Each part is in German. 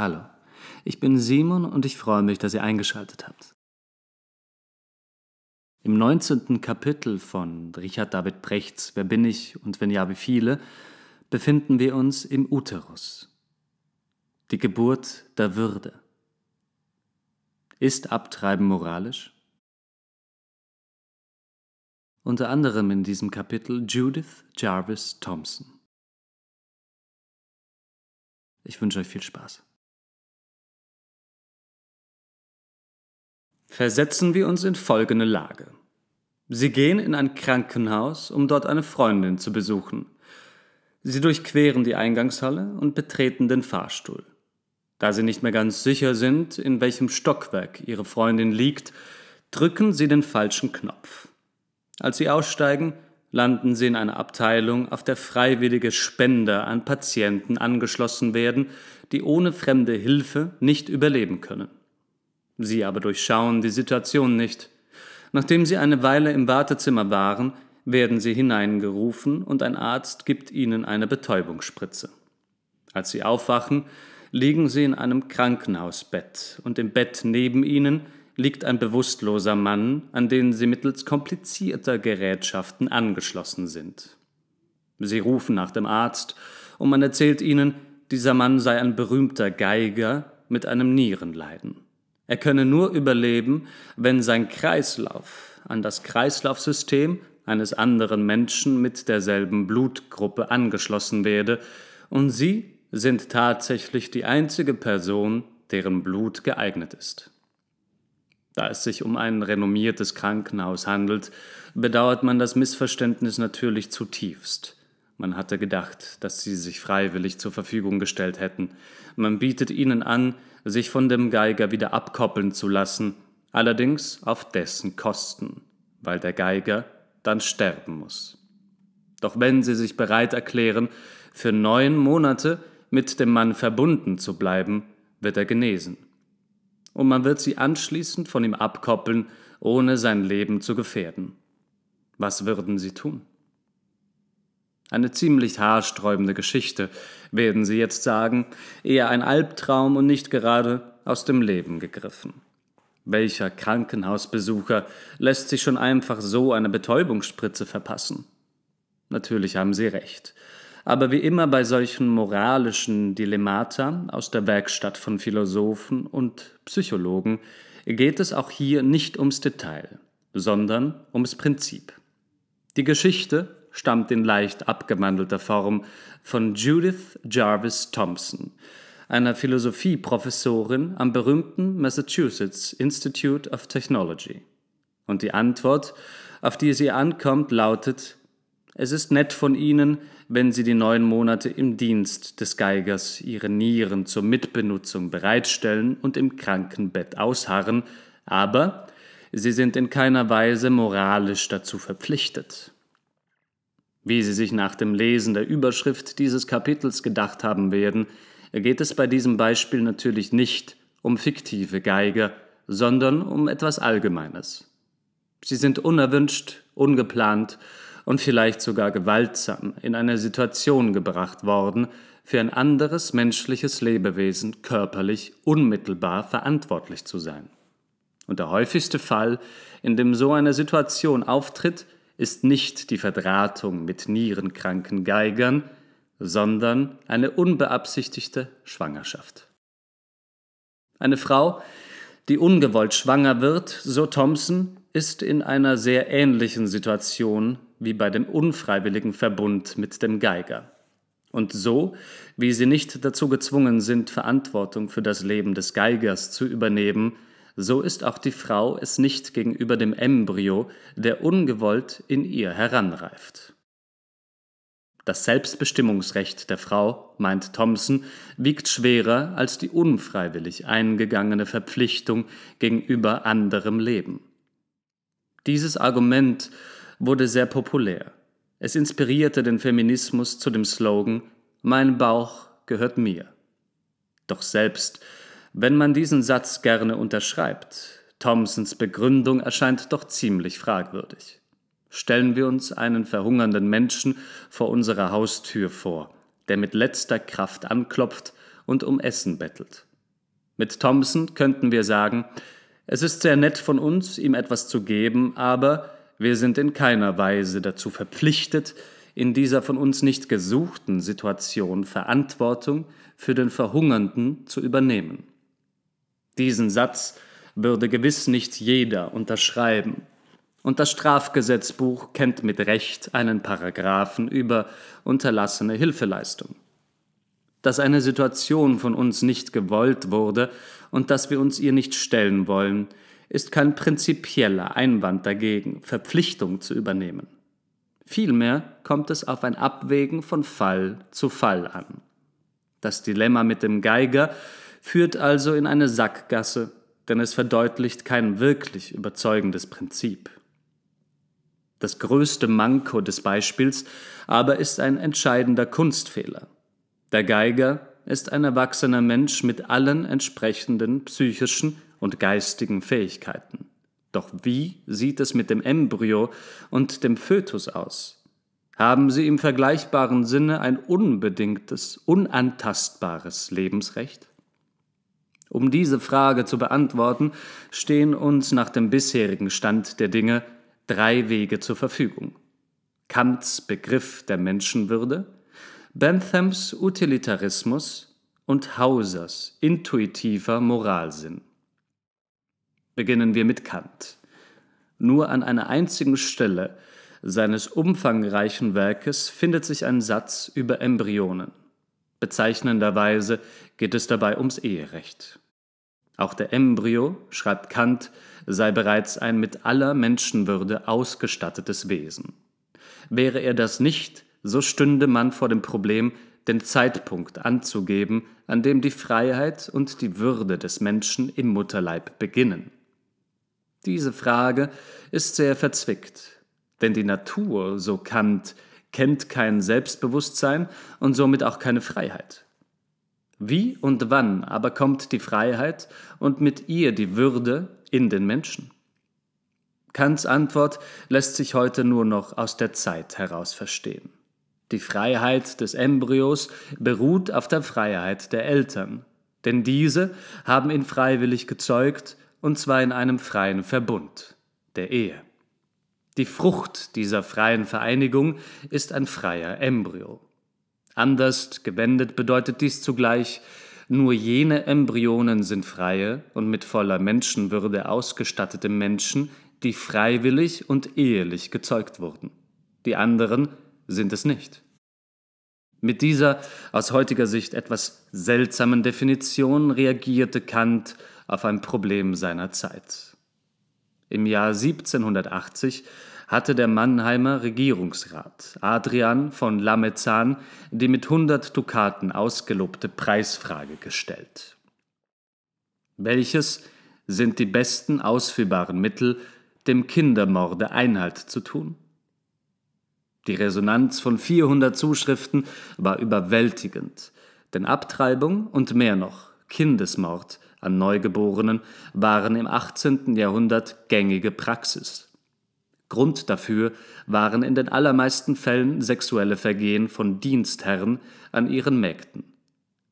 Hallo, ich bin Simon und ich freue mich, dass ihr eingeschaltet habt. Im 19. Kapitel von Richard David Brechts Wer bin ich und wenn ja, wie viele, befinden wir uns im Uterus. Die Geburt der Würde. Ist Abtreiben moralisch? Unter anderem in diesem Kapitel Judith Jarvis Thompson. Ich wünsche euch viel Spaß. Versetzen wir uns in folgende Lage. Sie gehen in ein Krankenhaus, um dort eine Freundin zu besuchen. Sie durchqueren die Eingangshalle und betreten den Fahrstuhl. Da Sie nicht mehr ganz sicher sind, in welchem Stockwerk Ihre Freundin liegt, drücken Sie den falschen Knopf. Als Sie aussteigen, landen Sie in einer Abteilung, auf der freiwillige Spender an Patienten angeschlossen werden, die ohne fremde Hilfe nicht überleben können. Sie aber durchschauen die Situation nicht. Nachdem Sie eine Weile im Wartezimmer waren, werden Sie hineingerufen und ein Arzt gibt Ihnen eine Betäubungsspritze. Als Sie aufwachen, liegen Sie in einem Krankenhausbett und im Bett neben Ihnen liegt ein bewusstloser Mann, an den Sie mittels komplizierter Gerätschaften angeschlossen sind. Sie rufen nach dem Arzt und man erzählt Ihnen, dieser Mann sei ein berühmter Geiger mit einem Nierenleiden. Er könne nur überleben, wenn sein Kreislauf an das Kreislaufsystem eines anderen Menschen mit derselben Blutgruppe angeschlossen werde, und sie sind tatsächlich die einzige Person, deren Blut geeignet ist. Da es sich um ein renommiertes Krankenhaus handelt, bedauert man das Missverständnis natürlich zutiefst. Man hatte gedacht, dass sie sich freiwillig zur Verfügung gestellt hätten. Man bietet ihnen an, sich von dem Geiger wieder abkoppeln zu lassen, allerdings auf dessen Kosten, weil der Geiger dann sterben muss. Doch wenn sie sich bereit erklären, für neun Monate mit dem Mann verbunden zu bleiben, wird er genesen. Und man wird sie anschließend von ihm abkoppeln, ohne sein Leben zu gefährden. Was würden sie tun? Eine ziemlich haarsträubende Geschichte, werden Sie jetzt sagen, eher ein Albtraum und nicht gerade aus dem Leben gegriffen. Welcher Krankenhausbesucher lässt sich schon einfach so eine Betäubungsspritze verpassen? Natürlich haben Sie recht. Aber wie immer bei solchen moralischen Dilemmata aus der Werkstatt von Philosophen und Psychologen geht es auch hier nicht ums Detail, sondern ums Prinzip. Die Geschichte stammt in leicht abgemandelter Form von Judith Jarvis Thompson, einer Philosophieprofessorin am berühmten Massachusetts Institute of Technology. Und die Antwort, auf die es ihr ankommt, lautet, es ist nett von Ihnen, wenn Sie die neun Monate im Dienst des Geigers Ihre Nieren zur Mitbenutzung bereitstellen und im Krankenbett ausharren, aber Sie sind in keiner Weise moralisch dazu verpflichtet. Wie Sie sich nach dem Lesen der Überschrift dieses Kapitels gedacht haben werden, geht es bei diesem Beispiel natürlich nicht um fiktive Geiger, sondern um etwas Allgemeines. Sie sind unerwünscht, ungeplant und vielleicht sogar gewaltsam in eine Situation gebracht worden, für ein anderes menschliches Lebewesen körperlich unmittelbar verantwortlich zu sein. Und der häufigste Fall, in dem so eine Situation auftritt, ist nicht die Verdrahtung mit nierenkranken Geigern, sondern eine unbeabsichtigte Schwangerschaft. Eine Frau, die ungewollt schwanger wird, so Thompson, ist in einer sehr ähnlichen Situation wie bei dem unfreiwilligen Verbund mit dem Geiger. Und so, wie sie nicht dazu gezwungen sind, Verantwortung für das Leben des Geigers zu übernehmen, so ist auch die Frau es nicht gegenüber dem Embryo, der ungewollt in ihr heranreift. Das Selbstbestimmungsrecht der Frau, meint Thompson, wiegt schwerer als die unfreiwillig eingegangene Verpflichtung gegenüber anderem Leben. Dieses Argument wurde sehr populär. Es inspirierte den Feminismus zu dem Slogan Mein Bauch gehört mir. Doch selbst wenn man diesen Satz gerne unterschreibt, Thomsons Begründung erscheint doch ziemlich fragwürdig. Stellen wir uns einen verhungernden Menschen vor unserer Haustür vor, der mit letzter Kraft anklopft und um Essen bettelt. Mit Thomson könnten wir sagen, es ist sehr nett von uns, ihm etwas zu geben, aber wir sind in keiner Weise dazu verpflichtet, in dieser von uns nicht gesuchten Situation Verantwortung für den Verhungernden zu übernehmen. Diesen Satz würde gewiss nicht jeder unterschreiben. Und das Strafgesetzbuch kennt mit Recht einen Paragraphen über unterlassene Hilfeleistung. Dass eine Situation von uns nicht gewollt wurde und dass wir uns ihr nicht stellen wollen, ist kein prinzipieller Einwand dagegen, Verpflichtung zu übernehmen. Vielmehr kommt es auf ein Abwägen von Fall zu Fall an. Das Dilemma mit dem Geiger führt also in eine Sackgasse, denn es verdeutlicht kein wirklich überzeugendes Prinzip. Das größte Manko des Beispiels aber ist ein entscheidender Kunstfehler. Der Geiger ist ein erwachsener Mensch mit allen entsprechenden psychischen und geistigen Fähigkeiten. Doch wie sieht es mit dem Embryo und dem Fötus aus? Haben sie im vergleichbaren Sinne ein unbedingtes, unantastbares Lebensrecht? Um diese Frage zu beantworten, stehen uns nach dem bisherigen Stand der Dinge drei Wege zur Verfügung. Kants Begriff der Menschenwürde, Benthams Utilitarismus und Hausers intuitiver Moralsinn. Beginnen wir mit Kant. Nur an einer einzigen Stelle seines umfangreichen Werkes findet sich ein Satz über Embryonen. Bezeichnenderweise geht es dabei ums Eherecht. Auch der Embryo, schreibt Kant, sei bereits ein mit aller Menschenwürde ausgestattetes Wesen. Wäre er das nicht, so stünde man vor dem Problem, den Zeitpunkt anzugeben, an dem die Freiheit und die Würde des Menschen im Mutterleib beginnen. Diese Frage ist sehr verzwickt, denn die Natur, so Kant, kennt kein Selbstbewusstsein und somit auch keine Freiheit. Wie und wann aber kommt die Freiheit und mit ihr die Würde in den Menschen? Kants Antwort lässt sich heute nur noch aus der Zeit heraus verstehen. Die Freiheit des Embryos beruht auf der Freiheit der Eltern, denn diese haben ihn freiwillig gezeugt, und zwar in einem freien Verbund, der Ehe. Die Frucht dieser freien Vereinigung ist ein freier Embryo. Anders gewendet bedeutet dies zugleich, nur jene Embryonen sind freie und mit voller Menschenwürde ausgestattete Menschen, die freiwillig und ehelich gezeugt wurden. Die anderen sind es nicht. Mit dieser aus heutiger Sicht etwas seltsamen Definition reagierte Kant auf ein Problem seiner Zeit. Im Jahr 1780 hatte der Mannheimer Regierungsrat Adrian von Lamezan die mit 100 Dukaten ausgelobte Preisfrage gestellt. Welches sind die besten ausführbaren Mittel, dem Kindermorde Einhalt zu tun? Die Resonanz von 400 Zuschriften war überwältigend, denn Abtreibung und mehr noch Kindesmord an Neugeborenen waren im 18. Jahrhundert gängige Praxis. Grund dafür waren in den allermeisten Fällen sexuelle Vergehen von Dienstherren an ihren Mägden.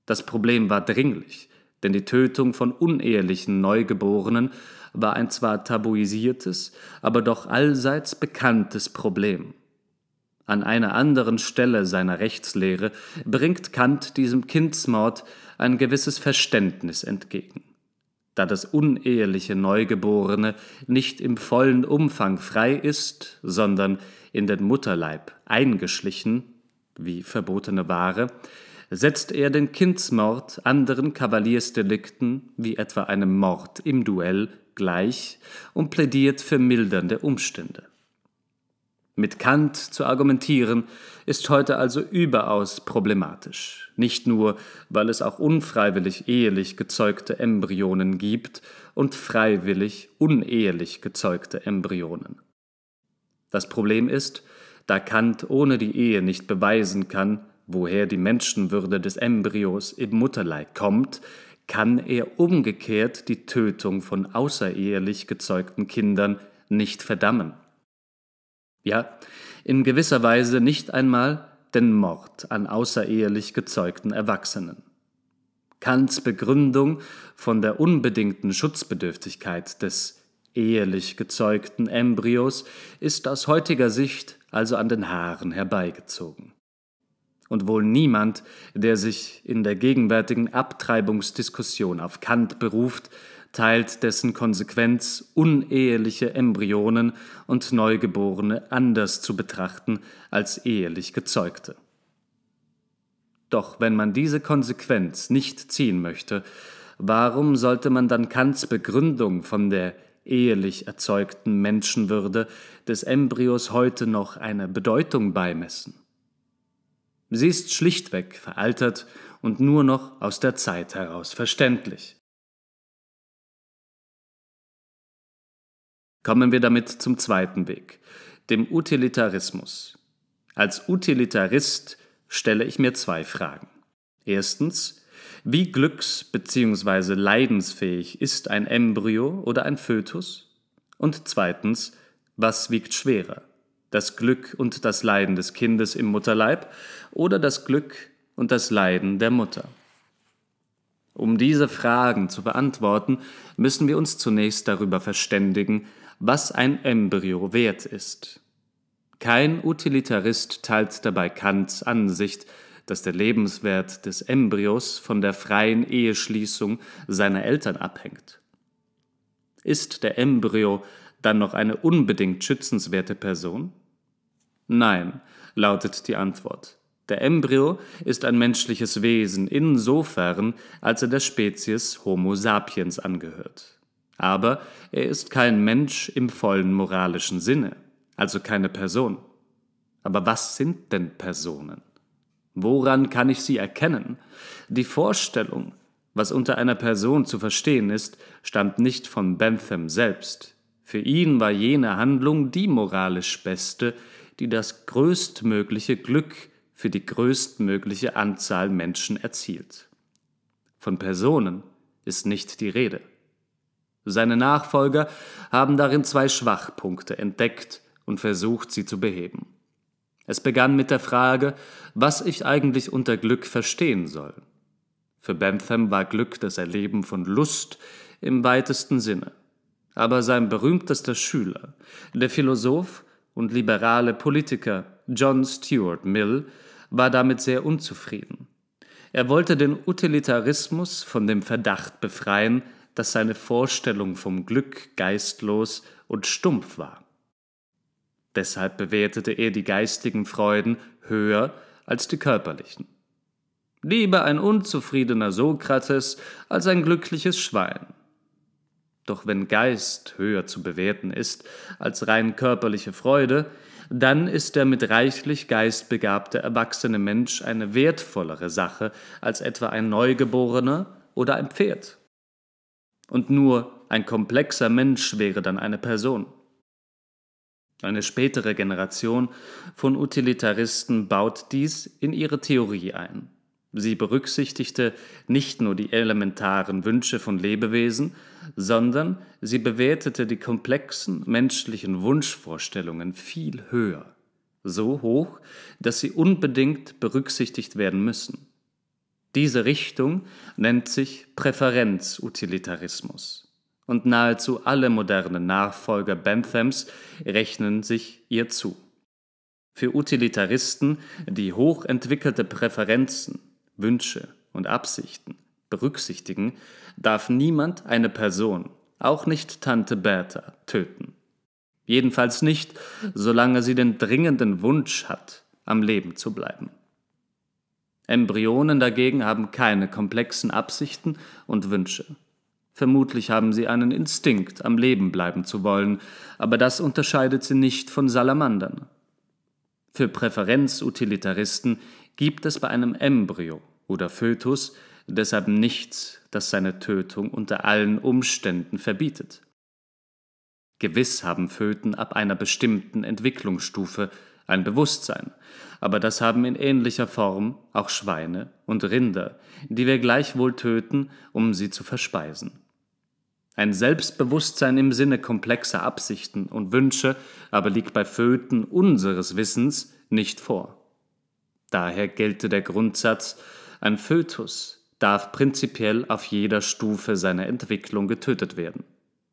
Das Problem war dringlich, denn die Tötung von unehelichen Neugeborenen war ein zwar tabuisiertes, aber doch allseits bekanntes Problem. An einer anderen Stelle seiner Rechtslehre bringt Kant diesem Kindsmord ein gewisses Verständnis entgegen. Da das uneheliche Neugeborene nicht im vollen Umfang frei ist, sondern in den Mutterleib eingeschlichen, wie verbotene Ware, setzt er den Kindsmord anderen Kavaliersdelikten, wie etwa einem Mord im Duell, gleich und plädiert für mildernde Umstände. Mit Kant zu argumentieren ist heute also überaus problematisch, nicht nur weil es auch unfreiwillig ehelich gezeugte Embryonen gibt und freiwillig unehelich gezeugte Embryonen. Das Problem ist, da Kant ohne die Ehe nicht beweisen kann, woher die Menschenwürde des Embryos im Mutterleib kommt, kann er umgekehrt die Tötung von außerehelich gezeugten Kindern nicht verdammen ja, in gewisser Weise nicht einmal den Mord an außerehelich gezeugten Erwachsenen. Kants Begründung von der unbedingten Schutzbedürftigkeit des ehelich gezeugten Embryos ist aus heutiger Sicht also an den Haaren herbeigezogen. Und wohl niemand, der sich in der gegenwärtigen Abtreibungsdiskussion auf Kant beruft, teilt dessen Konsequenz, uneheliche Embryonen und Neugeborene anders zu betrachten als ehelich Gezeugte. Doch wenn man diese Konsequenz nicht ziehen möchte, warum sollte man dann Kants Begründung von der ehelich erzeugten Menschenwürde des Embryos heute noch eine Bedeutung beimessen? Sie ist schlichtweg veraltet und nur noch aus der Zeit heraus verständlich. Kommen wir damit zum zweiten Weg, dem Utilitarismus. Als Utilitarist stelle ich mir zwei Fragen. Erstens, wie glücks- bzw. leidensfähig ist ein Embryo oder ein Fötus? Und zweitens, was wiegt schwerer? Das Glück und das Leiden des Kindes im Mutterleib oder das Glück und das Leiden der Mutter? Um diese Fragen zu beantworten, müssen wir uns zunächst darüber verständigen, was ein Embryo wert ist. Kein Utilitarist teilt dabei Kants Ansicht, dass der Lebenswert des Embryos von der freien Eheschließung seiner Eltern abhängt. Ist der Embryo dann noch eine unbedingt schützenswerte Person? Nein, lautet die Antwort. Der Embryo ist ein menschliches Wesen insofern, als er der Spezies Homo sapiens angehört. Aber er ist kein Mensch im vollen moralischen Sinne, also keine Person. Aber was sind denn Personen? Woran kann ich sie erkennen? Die Vorstellung, was unter einer Person zu verstehen ist, stammt nicht von Bentham selbst. Für ihn war jene Handlung die moralisch beste, die das größtmögliche Glück für die größtmögliche Anzahl Menschen erzielt. Von Personen ist nicht die Rede. Seine Nachfolger haben darin zwei Schwachpunkte entdeckt und versucht, sie zu beheben. Es begann mit der Frage, was ich eigentlich unter Glück verstehen soll. Für Bentham war Glück das Erleben von Lust im weitesten Sinne. Aber sein berühmtester Schüler, der Philosoph und liberale Politiker John Stuart Mill, war damit sehr unzufrieden. Er wollte den Utilitarismus von dem Verdacht befreien, dass seine Vorstellung vom Glück geistlos und stumpf war. Deshalb bewertete er die geistigen Freuden höher als die körperlichen. Lieber ein unzufriedener Sokrates als ein glückliches Schwein. Doch wenn Geist höher zu bewerten ist als rein körperliche Freude, dann ist der mit reichlich Geist begabte erwachsene Mensch eine wertvollere Sache als etwa ein Neugeborener oder ein Pferd. Und nur ein komplexer Mensch wäre dann eine Person. Eine spätere Generation von Utilitaristen baut dies in ihre Theorie ein. Sie berücksichtigte nicht nur die elementaren Wünsche von Lebewesen, sondern sie bewertete die komplexen menschlichen Wunschvorstellungen viel höher, so hoch, dass sie unbedingt berücksichtigt werden müssen. Diese Richtung nennt sich Präferenzutilitarismus. Und nahezu alle modernen Nachfolger Benthams rechnen sich ihr zu. Für Utilitaristen, die hochentwickelte Präferenzen, Wünsche und Absichten berücksichtigen, darf niemand eine Person, auch nicht Tante Bertha, töten. Jedenfalls nicht, solange sie den dringenden Wunsch hat, am Leben zu bleiben. Embryonen dagegen haben keine komplexen Absichten und Wünsche. Vermutlich haben sie einen Instinkt, am Leben bleiben zu wollen, aber das unterscheidet sie nicht von Salamandern. Für Präferenzutilitaristen gibt es bei einem Embryo oder Fötus deshalb nichts, das seine Tötung unter allen Umständen verbietet. Gewiss haben Föten ab einer bestimmten Entwicklungsstufe ein Bewusstsein, aber das haben in ähnlicher Form auch Schweine und Rinder, die wir gleichwohl töten, um sie zu verspeisen. Ein Selbstbewusstsein im Sinne komplexer Absichten und Wünsche aber liegt bei Föten unseres Wissens nicht vor. Daher gelte der Grundsatz, ein Fötus darf prinzipiell auf jeder Stufe seiner Entwicklung getötet werden.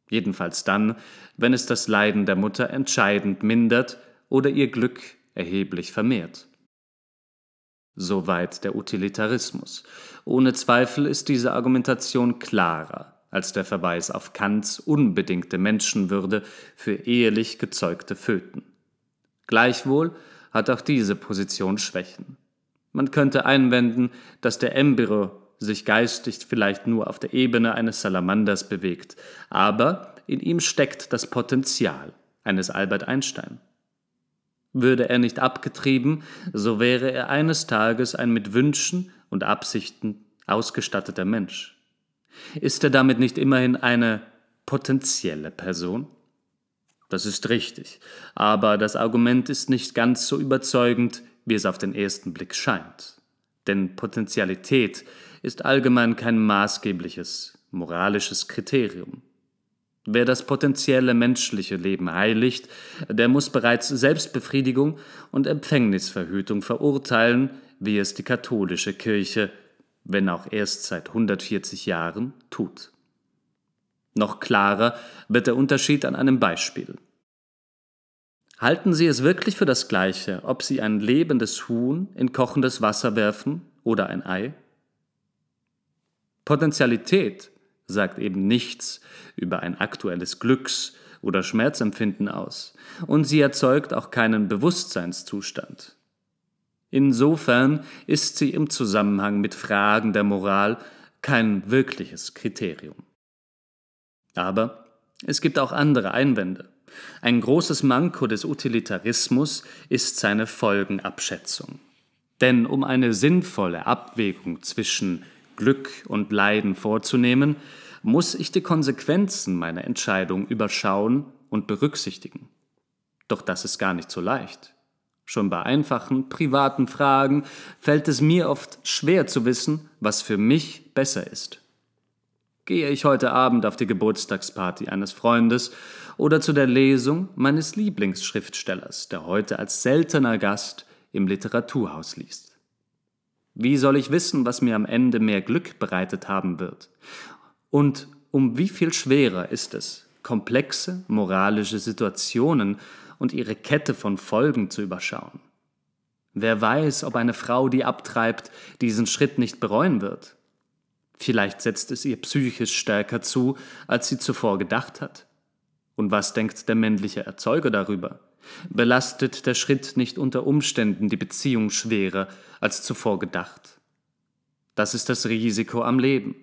Jedenfalls dann, wenn es das Leiden der Mutter entscheidend mindert oder ihr Glück erheblich vermehrt. Soweit der Utilitarismus. Ohne Zweifel ist diese Argumentation klarer als der Verweis auf Kants unbedingte Menschenwürde für ehelich gezeugte Föten. Gleichwohl hat auch diese Position Schwächen. Man könnte einwenden, dass der Embryo sich geistig vielleicht nur auf der Ebene eines Salamanders bewegt, aber in ihm steckt das Potenzial eines Albert Einstein. Würde er nicht abgetrieben, so wäre er eines Tages ein mit Wünschen und Absichten ausgestatteter Mensch. Ist er damit nicht immerhin eine potenzielle Person? Das ist richtig, aber das Argument ist nicht ganz so überzeugend, wie es auf den ersten Blick scheint. Denn Potentialität ist allgemein kein maßgebliches moralisches Kriterium. Wer das potenzielle menschliche Leben heiligt, der muss bereits Selbstbefriedigung und Empfängnisverhütung verurteilen, wie es die katholische Kirche, wenn auch erst seit 140 Jahren, tut. Noch klarer wird der Unterschied an einem Beispiel. Halten Sie es wirklich für das Gleiche, ob Sie ein lebendes Huhn in kochendes Wasser werfen oder ein Ei? Potentialität sagt eben nichts über ein aktuelles Glücks- oder Schmerzempfinden aus und sie erzeugt auch keinen Bewusstseinszustand. Insofern ist sie im Zusammenhang mit Fragen der Moral kein wirkliches Kriterium. Aber es gibt auch andere Einwände. Ein großes Manko des Utilitarismus ist seine Folgenabschätzung. Denn um eine sinnvolle Abwägung zwischen Glück und Leiden vorzunehmen, muss ich die Konsequenzen meiner Entscheidung überschauen und berücksichtigen. Doch das ist gar nicht so leicht. Schon bei einfachen, privaten Fragen fällt es mir oft schwer zu wissen, was für mich besser ist. Gehe ich heute Abend auf die Geburtstagsparty eines Freundes oder zu der Lesung meines Lieblingsschriftstellers, der heute als seltener Gast im Literaturhaus liest? Wie soll ich wissen, was mir am Ende mehr Glück bereitet haben wird? Und um wie viel schwerer ist es, komplexe moralische Situationen und ihre Kette von Folgen zu überschauen? Wer weiß, ob eine Frau, die abtreibt, diesen Schritt nicht bereuen wird? Vielleicht setzt es ihr psychisch stärker zu, als sie zuvor gedacht hat. Und was denkt der männliche Erzeuger darüber? Belastet der Schritt nicht unter Umständen die Beziehung schwerer als zuvor gedacht? Das ist das Risiko am Leben,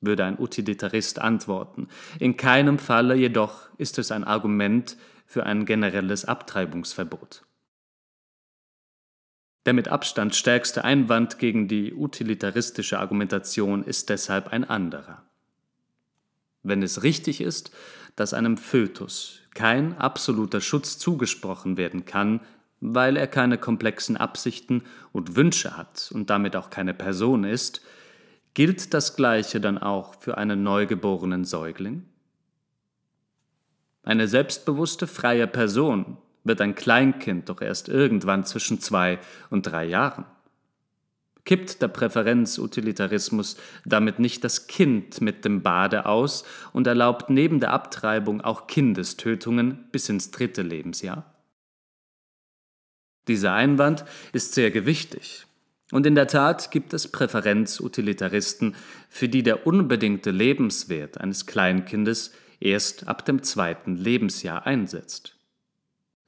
würde ein Utilitarist antworten. In keinem Falle jedoch ist es ein Argument für ein generelles Abtreibungsverbot. Der mit Abstand stärkste Einwand gegen die utilitaristische Argumentation ist deshalb ein anderer. Wenn es richtig ist, dass einem Fötus kein absoluter Schutz zugesprochen werden kann, weil er keine komplexen Absichten und Wünsche hat und damit auch keine Person ist, gilt das Gleiche dann auch für einen neugeborenen Säugling? Eine selbstbewusste, freie Person wird ein Kleinkind doch erst irgendwann zwischen zwei und drei Jahren kippt der Präferenzutilitarismus damit nicht das Kind mit dem Bade aus und erlaubt neben der Abtreibung auch Kindestötungen bis ins dritte Lebensjahr? Dieser Einwand ist sehr gewichtig. Und in der Tat gibt es Präferenzutilitaristen, für die der unbedingte Lebenswert eines Kleinkindes erst ab dem zweiten Lebensjahr einsetzt.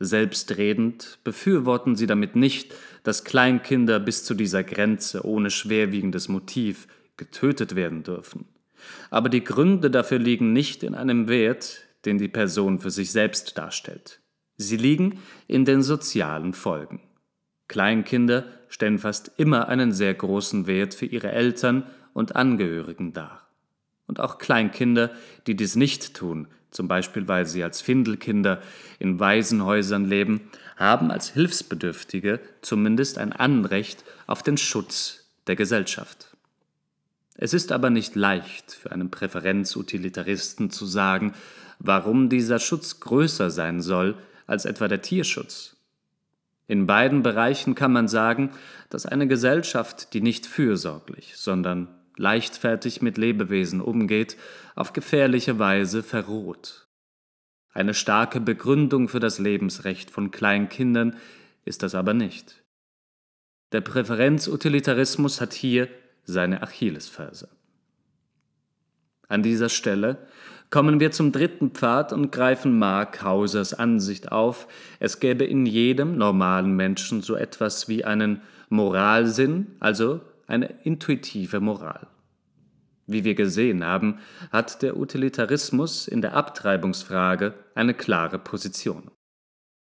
Selbstredend befürworten sie damit nicht, dass Kleinkinder bis zu dieser Grenze ohne schwerwiegendes Motiv getötet werden dürfen. Aber die Gründe dafür liegen nicht in einem Wert, den die Person für sich selbst darstellt. Sie liegen in den sozialen Folgen. Kleinkinder stellen fast immer einen sehr großen Wert für ihre Eltern und Angehörigen dar. Und auch Kleinkinder, die dies nicht tun, zum Beispiel weil sie als Findelkinder in Waisenhäusern leben, haben als Hilfsbedürftige zumindest ein Anrecht auf den Schutz der Gesellschaft. Es ist aber nicht leicht für einen Präferenzutilitaristen zu sagen, warum dieser Schutz größer sein soll als etwa der Tierschutz. In beiden Bereichen kann man sagen, dass eine Gesellschaft, die nicht fürsorglich, sondern leichtfertig mit Lebewesen umgeht, auf gefährliche Weise verroht. Eine starke Begründung für das Lebensrecht von Kleinkindern ist das aber nicht. Der Präferenzutilitarismus hat hier seine Achillesferse. An dieser Stelle kommen wir zum dritten Pfad und greifen Mark Hausers Ansicht auf, es gäbe in jedem normalen Menschen so etwas wie einen Moralsinn, also eine intuitive Moral. Wie wir gesehen haben, hat der Utilitarismus in der Abtreibungsfrage eine klare Position.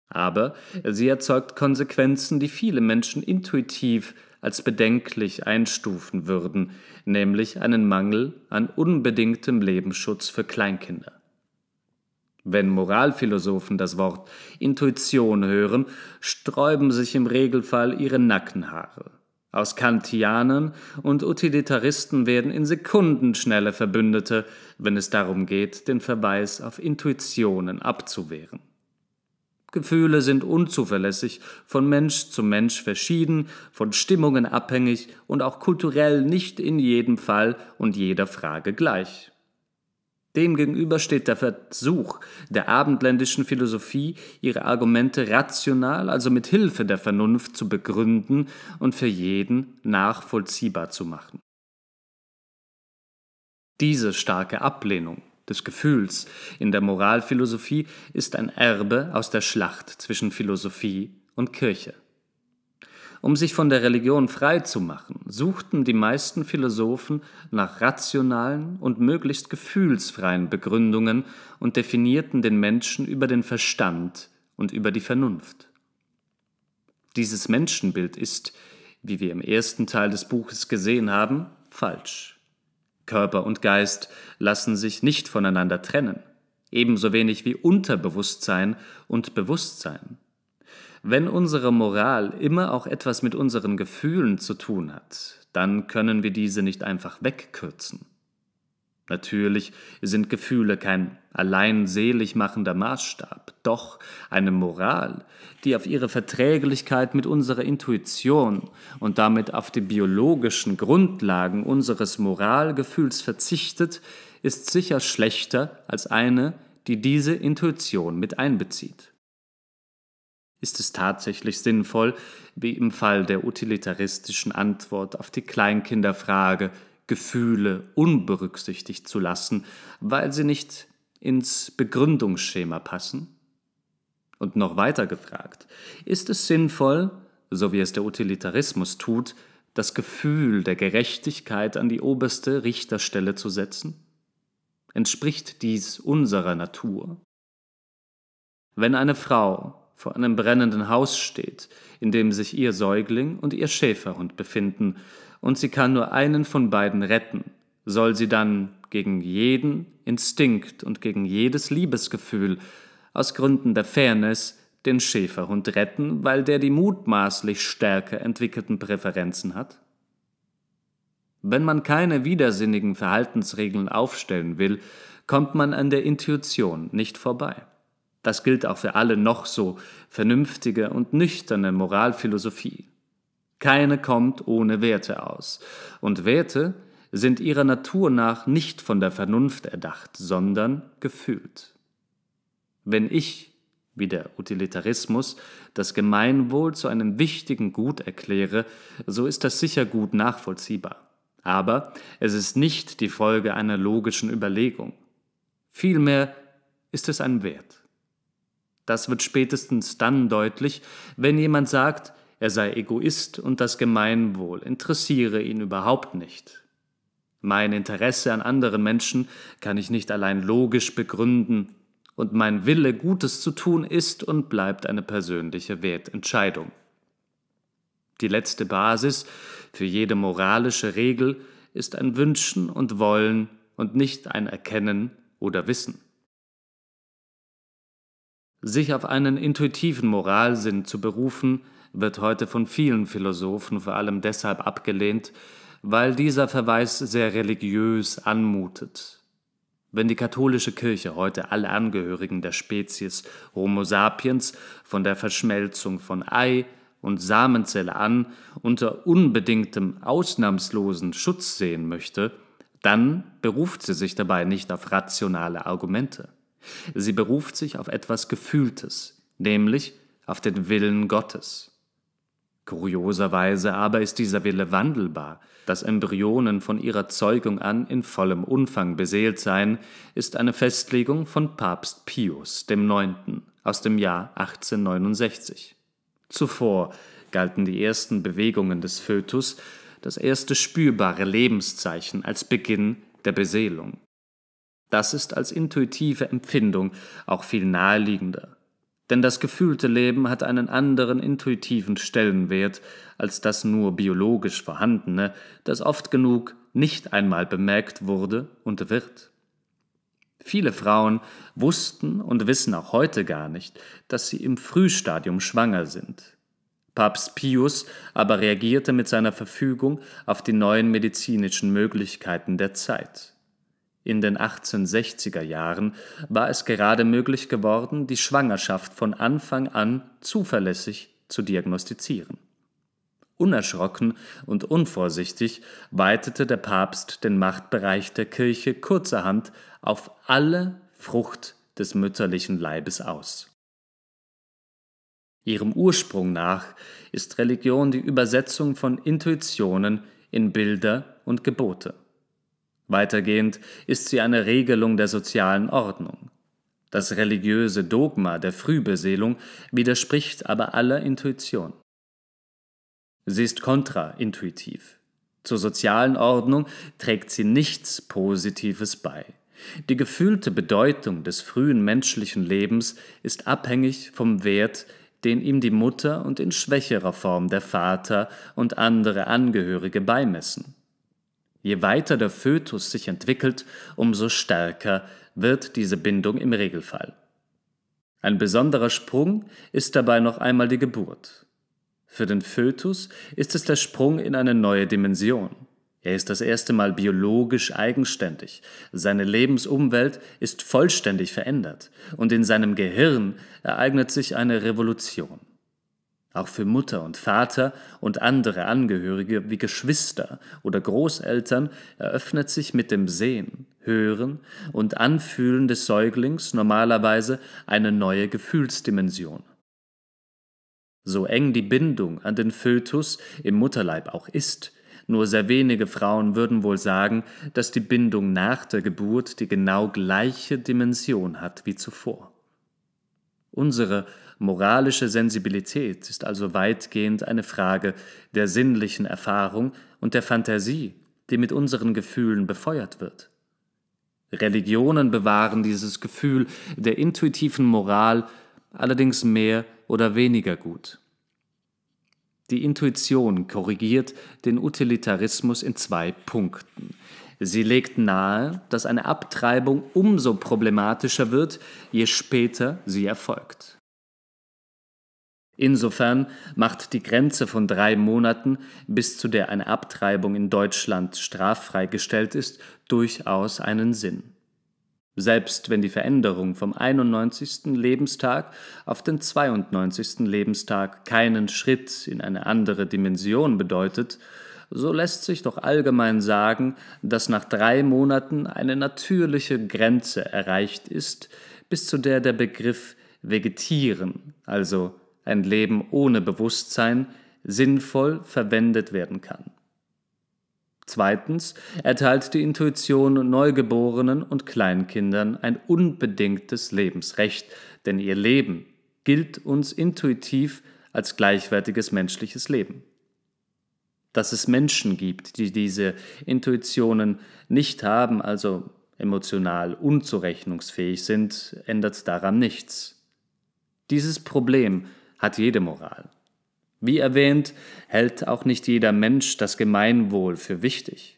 Aber sie erzeugt Konsequenzen, die viele Menschen intuitiv als bedenklich einstufen würden, nämlich einen Mangel an unbedingtem Lebensschutz für Kleinkinder. Wenn Moralphilosophen das Wort Intuition hören, sträuben sich im Regelfall ihre Nackenhaare. Aus Kantianern und Utilitaristen werden in Sekundenschnelle Verbündete, wenn es darum geht, den Verweis auf Intuitionen abzuwehren. Gefühle sind unzuverlässig, von Mensch zu Mensch verschieden, von Stimmungen abhängig und auch kulturell nicht in jedem Fall und jeder Frage gleich. Demgegenüber steht der Versuch der abendländischen Philosophie, ihre Argumente rational, also mit Hilfe der Vernunft zu begründen und für jeden nachvollziehbar zu machen. Diese starke Ablehnung des Gefühls in der Moralphilosophie ist ein Erbe aus der Schlacht zwischen Philosophie und Kirche. Um sich von der Religion frei zu machen, suchten die meisten Philosophen nach rationalen und möglichst gefühlsfreien Begründungen und definierten den Menschen über den Verstand und über die Vernunft. Dieses Menschenbild ist, wie wir im ersten Teil des Buches gesehen haben, falsch. Körper und Geist lassen sich nicht voneinander trennen, ebenso wenig wie Unterbewusstsein und Bewusstsein. Wenn unsere Moral immer auch etwas mit unseren Gefühlen zu tun hat, dann können wir diese nicht einfach wegkürzen. Natürlich sind Gefühle kein allein selig machender Maßstab, doch eine Moral, die auf ihre Verträglichkeit mit unserer Intuition und damit auf die biologischen Grundlagen unseres Moralgefühls verzichtet, ist sicher schlechter als eine, die diese Intuition mit einbezieht. Ist es tatsächlich sinnvoll, wie im Fall der utilitaristischen Antwort auf die Kleinkinderfrage, Gefühle unberücksichtigt zu lassen, weil sie nicht ins Begründungsschema passen? Und noch weiter gefragt, ist es sinnvoll, so wie es der Utilitarismus tut, das Gefühl der Gerechtigkeit an die oberste Richterstelle zu setzen? Entspricht dies unserer Natur? Wenn eine Frau vor einem brennenden Haus steht, in dem sich ihr Säugling und ihr Schäferhund befinden, und sie kann nur einen von beiden retten, soll sie dann gegen jeden Instinkt und gegen jedes Liebesgefühl aus Gründen der Fairness den Schäferhund retten, weil der die mutmaßlich stärker entwickelten Präferenzen hat? Wenn man keine widersinnigen Verhaltensregeln aufstellen will, kommt man an der Intuition nicht vorbei. Das gilt auch für alle noch so vernünftige und nüchterne Moralphilosophie. Keine kommt ohne Werte aus, und Werte sind ihrer Natur nach nicht von der Vernunft erdacht, sondern gefühlt. Wenn ich, wie der Utilitarismus, das Gemeinwohl zu einem wichtigen Gut erkläre, so ist das sicher gut nachvollziehbar. Aber es ist nicht die Folge einer logischen Überlegung. Vielmehr ist es ein Wert. Das wird spätestens dann deutlich, wenn jemand sagt, er sei Egoist und das Gemeinwohl interessiere ihn überhaupt nicht. Mein Interesse an anderen Menschen kann ich nicht allein logisch begründen, und mein Wille, Gutes zu tun, ist und bleibt eine persönliche Wertentscheidung. Die letzte Basis für jede moralische Regel ist ein Wünschen und Wollen und nicht ein Erkennen oder Wissen. Sich auf einen intuitiven Moralsinn zu berufen, wird heute von vielen Philosophen vor allem deshalb abgelehnt, weil dieser Verweis sehr religiös anmutet. Wenn die katholische Kirche heute alle Angehörigen der Spezies Homo sapiens von der Verschmelzung von Ei und Samenzelle an unter unbedingtem ausnahmslosen Schutz sehen möchte, dann beruft sie sich dabei nicht auf rationale Argumente. Sie beruft sich auf etwas Gefühltes, nämlich auf den Willen Gottes. Kurioserweise aber ist dieser Wille wandelbar. Dass Embryonen von ihrer Zeugung an in vollem Umfang beseelt seien, ist eine Festlegung von Papst Pius IX. aus dem Jahr 1869. Zuvor galten die ersten Bewegungen des Fötus, das erste spürbare Lebenszeichen als Beginn der Beseelung. Das ist als intuitive Empfindung auch viel naheliegender. Denn das gefühlte Leben hat einen anderen intuitiven Stellenwert als das nur biologisch vorhandene, das oft genug nicht einmal bemerkt wurde und wird. Viele Frauen wussten und wissen auch heute gar nicht, dass sie im Frühstadium schwanger sind. Papst Pius aber reagierte mit seiner Verfügung auf die neuen medizinischen Möglichkeiten der Zeit. In den 1860er Jahren war es gerade möglich geworden, die Schwangerschaft von Anfang an zuverlässig zu diagnostizieren. Unerschrocken und unvorsichtig weitete der Papst den Machtbereich der Kirche kurzerhand auf alle Frucht des mütterlichen Leibes aus. Ihrem Ursprung nach ist Religion die Übersetzung von Intuitionen in Bilder und Gebote. Weitergehend ist sie eine Regelung der sozialen Ordnung. Das religiöse Dogma der Frühbeseelung widerspricht aber aller Intuition. Sie ist kontraintuitiv. Zur sozialen Ordnung trägt sie nichts Positives bei. Die gefühlte Bedeutung des frühen menschlichen Lebens ist abhängig vom Wert, den ihm die Mutter und in schwächerer Form der Vater und andere Angehörige beimessen. Je weiter der Fötus sich entwickelt, umso stärker wird diese Bindung im Regelfall. Ein besonderer Sprung ist dabei noch einmal die Geburt. Für den Fötus ist es der Sprung in eine neue Dimension. Er ist das erste Mal biologisch eigenständig, seine Lebensumwelt ist vollständig verändert und in seinem Gehirn ereignet sich eine Revolution. Auch für Mutter und Vater und andere Angehörige wie Geschwister oder Großeltern eröffnet sich mit dem Sehen, Hören und Anfühlen des Säuglings normalerweise eine neue Gefühlsdimension. So eng die Bindung an den Fötus im Mutterleib auch ist, nur sehr wenige Frauen würden wohl sagen, dass die Bindung nach der Geburt die genau gleiche Dimension hat wie zuvor. Unsere Moralische Sensibilität ist also weitgehend eine Frage der sinnlichen Erfahrung und der Fantasie, die mit unseren Gefühlen befeuert wird. Religionen bewahren dieses Gefühl der intuitiven Moral allerdings mehr oder weniger gut. Die Intuition korrigiert den Utilitarismus in zwei Punkten. Sie legt nahe, dass eine Abtreibung umso problematischer wird, je später sie erfolgt. Insofern macht die Grenze von drei Monaten, bis zu der eine Abtreibung in Deutschland straffrei gestellt ist, durchaus einen Sinn. Selbst wenn die Veränderung vom 91. Lebenstag auf den 92. Lebenstag keinen Schritt in eine andere Dimension bedeutet, so lässt sich doch allgemein sagen, dass nach drei Monaten eine natürliche Grenze erreicht ist, bis zu der der Begriff Vegetieren, also ein Leben ohne Bewusstsein, sinnvoll verwendet werden kann. Zweitens erteilt die Intuition Neugeborenen und Kleinkindern ein unbedingtes Lebensrecht, denn ihr Leben gilt uns intuitiv als gleichwertiges menschliches Leben. Dass es Menschen gibt, die diese Intuitionen nicht haben, also emotional unzurechnungsfähig sind, ändert daran nichts. Dieses Problem hat jede Moral. Wie erwähnt, hält auch nicht jeder Mensch das Gemeinwohl für wichtig.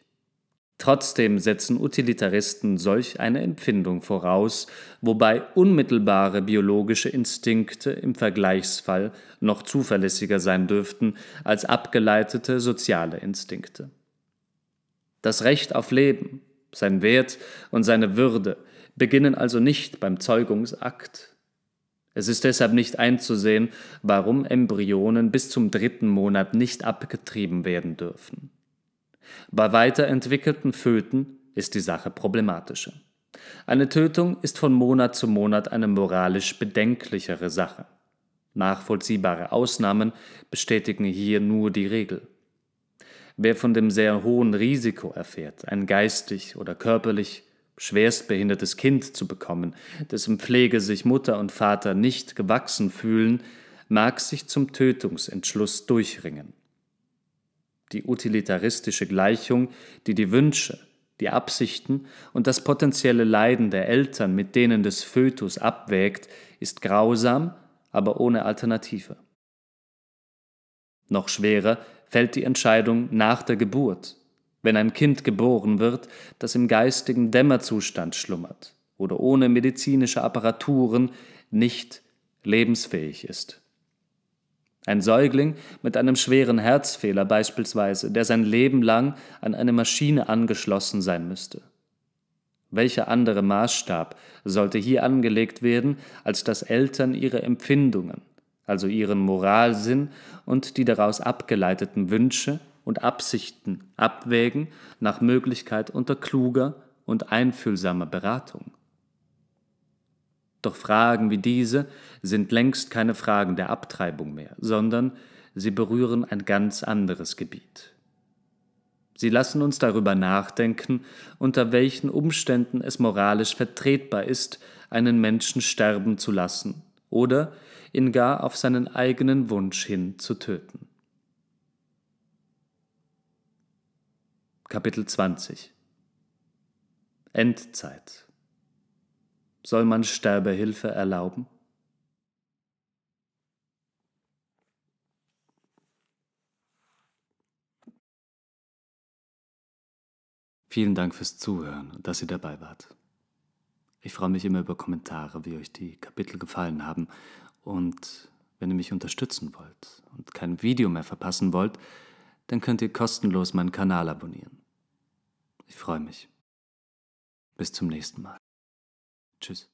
Trotzdem setzen Utilitaristen solch eine Empfindung voraus, wobei unmittelbare biologische Instinkte im Vergleichsfall noch zuverlässiger sein dürften als abgeleitete soziale Instinkte. Das Recht auf Leben, sein Wert und seine Würde beginnen also nicht beim Zeugungsakt, es ist deshalb nicht einzusehen, warum Embryonen bis zum dritten Monat nicht abgetrieben werden dürfen. Bei weiterentwickelten Föten ist die Sache problematischer. Eine Tötung ist von Monat zu Monat eine moralisch bedenklichere Sache. Nachvollziehbare Ausnahmen bestätigen hier nur die Regel. Wer von dem sehr hohen Risiko erfährt, ein geistig oder körperlich schwerstbehindertes Kind zu bekommen, dessen Pflege sich Mutter und Vater nicht gewachsen fühlen, mag sich zum Tötungsentschluss durchringen. Die utilitaristische Gleichung, die die Wünsche, die Absichten und das potenzielle Leiden der Eltern mit denen des Fötus abwägt, ist grausam, aber ohne Alternative. Noch schwerer fällt die Entscheidung nach der Geburt, wenn ein Kind geboren wird, das im geistigen Dämmerzustand schlummert oder ohne medizinische Apparaturen nicht lebensfähig ist. Ein Säugling mit einem schweren Herzfehler beispielsweise, der sein Leben lang an eine Maschine angeschlossen sein müsste. Welcher andere Maßstab sollte hier angelegt werden, als dass Eltern ihre Empfindungen, also ihren Moralsinn und die daraus abgeleiteten Wünsche und Absichten abwägen, nach Möglichkeit unter kluger und einfühlsamer Beratung. Doch Fragen wie diese sind längst keine Fragen der Abtreibung mehr, sondern sie berühren ein ganz anderes Gebiet. Sie lassen uns darüber nachdenken, unter welchen Umständen es moralisch vertretbar ist, einen Menschen sterben zu lassen oder ihn gar auf seinen eigenen Wunsch hin zu töten. Kapitel 20 Endzeit Soll man Sterbehilfe erlauben? Vielen Dank fürs Zuhören und dass ihr dabei wart. Ich freue mich immer über Kommentare, wie euch die Kapitel gefallen haben. Und wenn ihr mich unterstützen wollt und kein Video mehr verpassen wollt, dann könnt ihr kostenlos meinen Kanal abonnieren. Ich freue mich. Bis zum nächsten Mal. Tschüss.